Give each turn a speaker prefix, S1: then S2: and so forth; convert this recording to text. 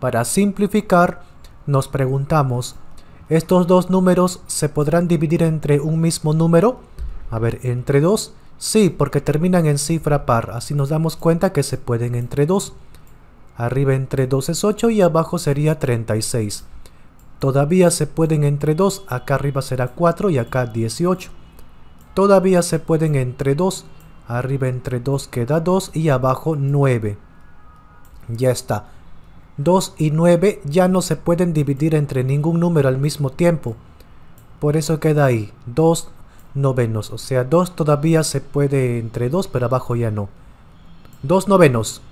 S1: Para simplificar, nos preguntamos, ¿estos dos números se podrán dividir entre un mismo número? A ver, ¿entre dos? Sí, porque terminan en cifra par, así nos damos cuenta que se pueden entre dos. Arriba entre 2 es 8 y abajo sería 36. Todavía se pueden entre 2, acá arriba será 4 y acá 18. Todavía se pueden entre 2, arriba entre 2 queda 2 y abajo 9. Ya está. 2 y 9 ya no se pueden dividir entre ningún número al mismo tiempo. Por eso queda ahí, 2 novenos. O sea, 2 todavía se puede entre 2, pero abajo ya no. 2 novenos.